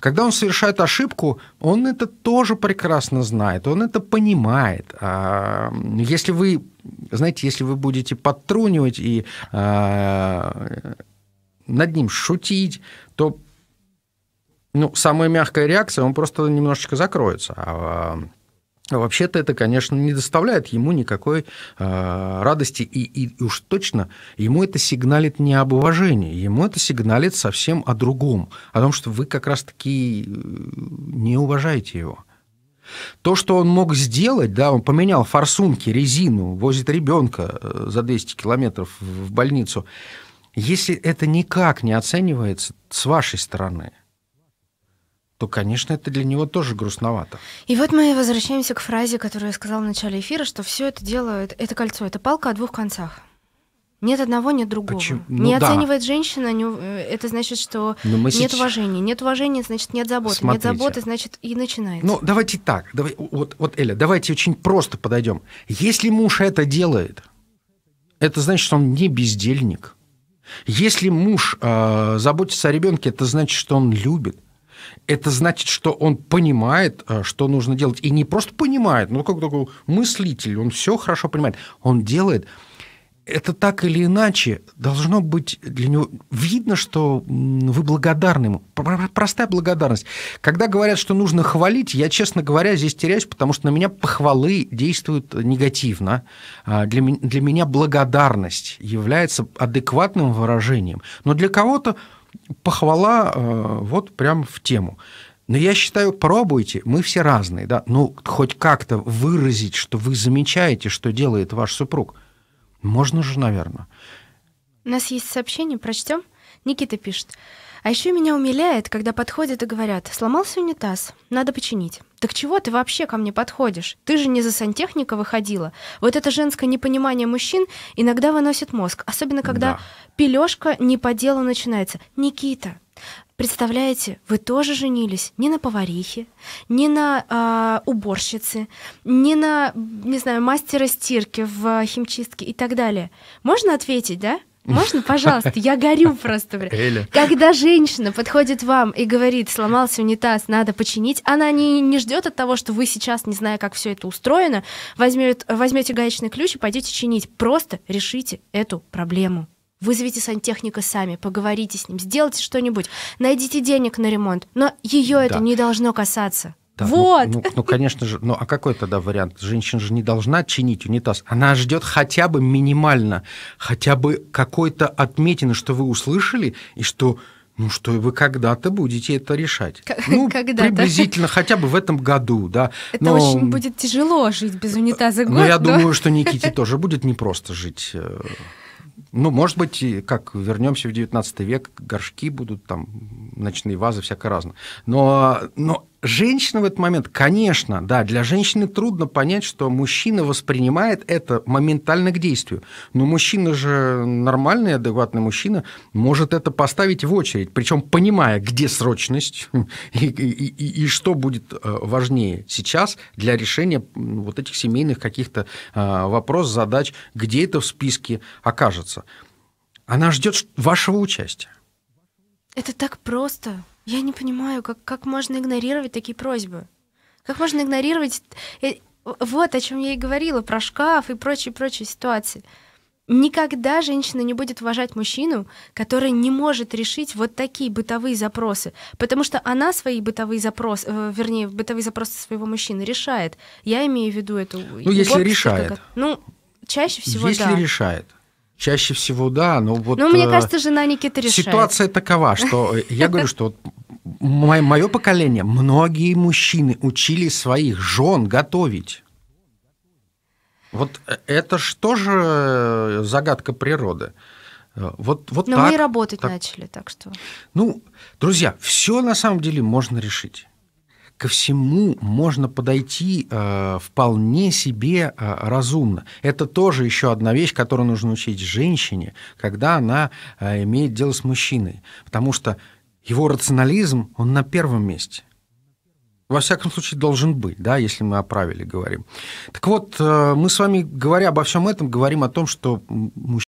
Когда он совершает ошибку, он это тоже прекрасно знает, он это понимает. А, если вы знаете, если вы будете подтрунивать и э, над ним шутить, то ну, самая мягкая реакция, он просто немножечко закроется. А, а вообще-то это, конечно, не доставляет ему никакой э, радости, и, и, и уж точно ему это сигналит не об уважении, ему это сигналит совсем о другом, о том, что вы как раз-таки э, не уважаете его. То, что он мог сделать, да, он поменял форсунки, резину, возит ребенка э, за 200 километров в больницу. Если это никак не оценивается с вашей стороны, то, конечно, это для него тоже грустновато. И вот мы возвращаемся к фразе, которую я сказала в начале эфира, что все это дело, это кольцо, это палка о двух концах. Нет одного, нет другого. Почему? Ну, не да. оценивает женщина, не... Э, это значит, что ну, нет сейчас... уважения. Нет уважения, значит, нет заботы. Смотрите. Нет заботы, значит, и начинается. Ну, давайте так. Давай, вот, вот, Эля, давайте очень просто подойдем. Если муж это делает, это значит, что он не бездельник. Если муж э, заботится о ребенке, это значит, что он любит. Это значит, что он понимает, а, что нужно делать. И не просто понимает, но как такой мыслитель, он все хорошо понимает. Он делает это так или иначе должно быть для него видно, что вы благодарны ему. Простая благодарность. Когда говорят, что нужно хвалить, я, честно говоря, здесь теряюсь, потому что на меня похвалы действуют негативно. А, для, для меня благодарность является адекватным выражением. Но для кого-то похвала э, вот прям в тему. Но я считаю, пробуйте, мы все разные, да, ну, хоть как-то выразить, что вы замечаете, что делает ваш супруг – можно же, наверное. У нас есть сообщение, прочтем. Никита пишет. А еще меня умиляет, когда подходят и говорят, сломался унитаз, надо починить. Так чего ты вообще ко мне подходишь? Ты же не за сантехника выходила. Вот это женское непонимание мужчин иногда выносит мозг, особенно когда да. пележка не по делу начинается. Никита, Представляете, вы тоже женились не на поварихе, не на э, уборщице, не на, не знаю, мастера стирки в химчистке и так далее. Можно ответить, да? Можно, <laughs> пожалуйста? Я горю просто. Эля. Когда женщина подходит вам и говорит, сломался унитаз, надо починить, она не, не ждет от того, что вы сейчас, не зная, как все это устроено, возьмет, возьмете гаечный ключ и пойдете чинить. Просто решите эту проблему. Вызовите сантехника сами, поговорите с ним, сделайте что-нибудь, найдите денег на ремонт. Но ее да. это не должно касаться. Да, ну, вот. Ну, ну, ну, конечно же, ну а какой тогда вариант? Женщина же не должна чинить унитаз. Она ждет хотя бы минимально, хотя бы какой-то отметины, что вы услышали, и что ну что вы когда-то будете это решать. ну, <laughs> когда-то. приблизительно хотя бы в этом году, да. Это но... очень будет тяжело жить без унитаза год. Но я но... думаю, что Никите тоже будет непросто жить э, ну, может быть, как вернемся в 19 век, горшки будут там, ночные вазы, всякое разное. Но, но женщина в этот момент, конечно, да, для женщины трудно понять, что мужчина воспринимает это моментально к действию. Но мужчина же нормальный, адекватный мужчина может это поставить в очередь, причем понимая, где срочность <laughs> и, и, и, и что будет э, важнее сейчас для решения вот этих семейных каких-то э, вопросов, задач, где это в списке окажется. Она ждет вашего участия. Это так просто. Я не понимаю, как, как можно игнорировать такие просьбы? Как можно игнорировать... Э, вот о чем я и говорила, про шкаф и прочие-прочие ситуации. Никогда женщина не будет уважать мужчину, который не может решить вот такие бытовые запросы, потому что она свои бытовые запросы, э, вернее, бытовые запросы своего мужчины решает. Я имею в виду эту... Ну, если решает. Как... Ну, чаще всего, если да. Если решает. Чаще всего, да, но вот... Ну, мне э, кажется, жена Никиты решает. Ситуация такова, что э, я говорю, что вот мое поколение, многие мужчины учили своих жен готовить. Вот э, это что же загадка природы? Вот, вот Но так, мы и работать так. начали, так что. Ну, друзья, все на самом деле можно решить ко всему можно подойти э, вполне себе э, разумно. Это тоже еще одна вещь, которую нужно учить женщине, когда она э, имеет дело с мужчиной. Потому что его рационализм, он на первом месте. Во всяком случае, должен быть, да, если мы о правиле говорим. Так вот, э, мы с вами, говоря обо всем этом, говорим о том, что мужчина